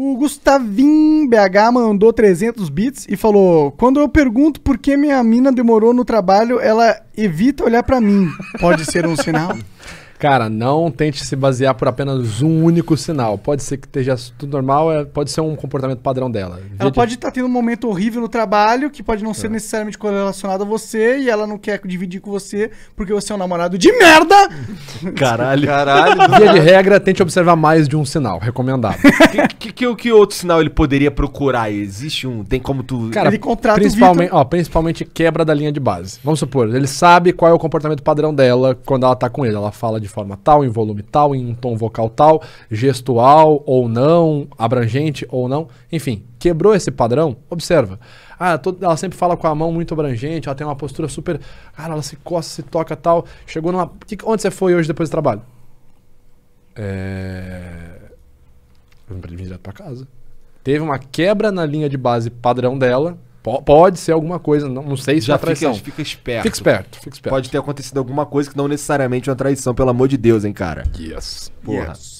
O Gustavim BH mandou 300 bits e falou: Quando eu pergunto por que minha mina demorou no trabalho, ela evita olhar para mim. Pode ser um sinal? Cara, não tente se basear por apenas um único sinal. Pode ser que esteja tudo normal, é, pode ser um comportamento padrão dela. Ela pode estar tá tendo um momento horrível no trabalho, que pode não ser é. necessariamente correlacionado a você, e ela não quer dividir com você, porque você é um namorado de merda, Caralho. Caralho. Via de regra, tente observar mais de um sinal, recomendado. que, que, que, que outro sinal ele poderia procurar? Existe um? Tem como tu. Cara, ele contrata principalmente, ó, principalmente quebra da linha de base. Vamos supor, ele sabe qual é o comportamento padrão dela quando ela tá com ele. Ela fala de forma tal, em volume tal, em um tom vocal tal, gestual ou não, abrangente ou não. Enfim, quebrou esse padrão, observa. Ah, todo, ela sempre fala com a mão muito abrangente, ela tem uma postura super. Cara, ela se coça, se toca tal. Chegou numa. Que, onde você foi hoje depois do trabalho? É. Eu vim direto pra casa. Teve uma quebra na linha de base padrão dela. pode ser alguma coisa, não, não sei se Já é traição. Fica, fica, esperto. Fica esperto, fica esperto. Pode ter acontecido alguma coisa que não necessariamente é uma traição, pelo amor de Deus, hein, cara. Yes. Porra. Yes.